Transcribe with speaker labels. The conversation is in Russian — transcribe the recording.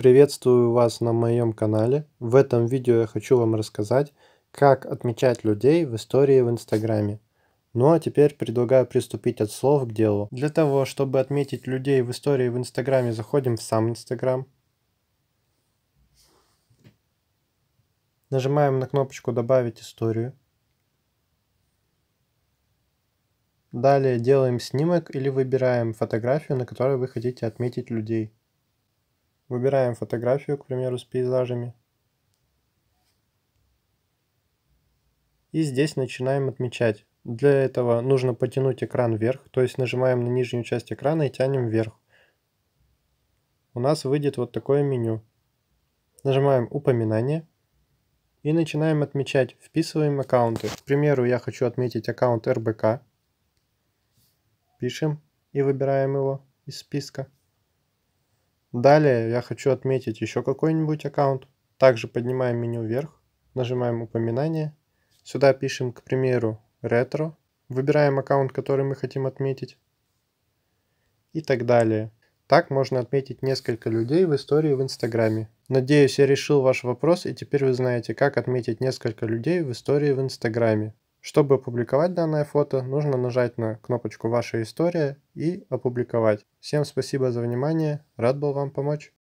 Speaker 1: Приветствую вас на моем канале. В этом видео я хочу вам рассказать, как отмечать людей в истории в Инстаграме. Ну а теперь предлагаю приступить от слов к делу. Для того, чтобы отметить людей в истории в Инстаграме, заходим в сам Инстаграм. Нажимаем на кнопочку «Добавить историю». Далее делаем снимок или выбираем фотографию, на которой вы хотите отметить людей. Выбираем фотографию, к примеру, с пейзажами. И здесь начинаем отмечать. Для этого нужно потянуть экран вверх, то есть нажимаем на нижнюю часть экрана и тянем вверх. У нас выйдет вот такое меню. Нажимаем «Упоминание» и начинаем отмечать, вписываем аккаунты. К примеру, я хочу отметить аккаунт РБК. Пишем и выбираем его из списка. Далее я хочу отметить еще какой-нибудь аккаунт. Также поднимаем меню вверх, нажимаем «Упоминание». Сюда пишем, к примеру, «Ретро». Выбираем аккаунт, который мы хотим отметить. И так далее. Так можно отметить несколько людей в истории в Инстаграме. Надеюсь, я решил ваш вопрос, и теперь вы знаете, как отметить несколько людей в истории в Инстаграме. Чтобы опубликовать данное фото, нужно нажать на кнопочку «Ваша история» и «Опубликовать». Всем спасибо за внимание, рад был вам помочь.